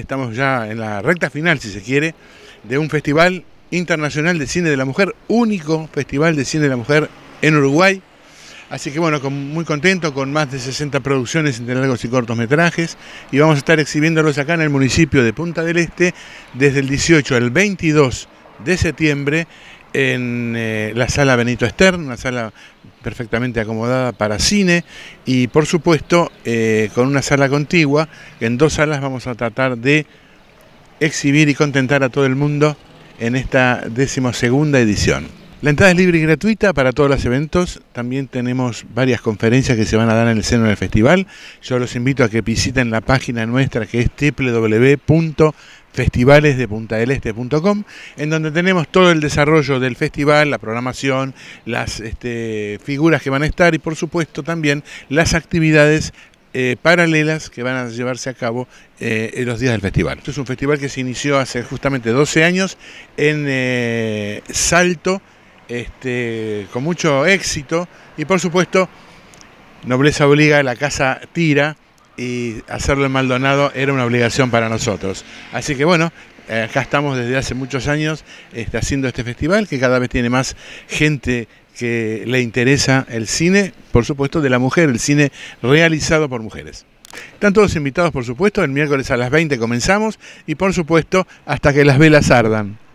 estamos ya en la recta final, si se quiere, de un festival internacional de cine de la mujer, único festival de cine de la mujer en Uruguay. Así que bueno, muy contento con más de 60 producciones entre largos y cortos metrajes. y vamos a estar exhibiéndolos acá en el municipio de Punta del Este desde el 18 al 22 de septiembre en eh, la sala Benito Stern, una sala perfectamente acomodada para cine y por supuesto eh, con una sala contigua, en dos salas vamos a tratar de exhibir y contentar a todo el mundo en esta decimosegunda edición. La entrada es libre y gratuita para todos los eventos. También tenemos varias conferencias que se van a dar en el seno del festival. Yo los invito a que visiten la página nuestra que es www festivales de este en donde tenemos todo el desarrollo del festival, la programación, las este, figuras que van a estar y por supuesto también las actividades eh, paralelas que van a llevarse a cabo eh, en los días del festival. Este es un festival que se inició hace justamente 12 años en eh, Salto, este, con mucho éxito y por supuesto, Nobleza Obliga, la Casa Tira, y hacerlo en Maldonado era una obligación para nosotros. Así que bueno, eh, acá estamos desde hace muchos años este, haciendo este festival que cada vez tiene más gente que le interesa el cine, por supuesto, de la mujer, el cine realizado por mujeres. Están todos invitados, por supuesto, el miércoles a las 20 comenzamos y, por supuesto, hasta que las velas ardan.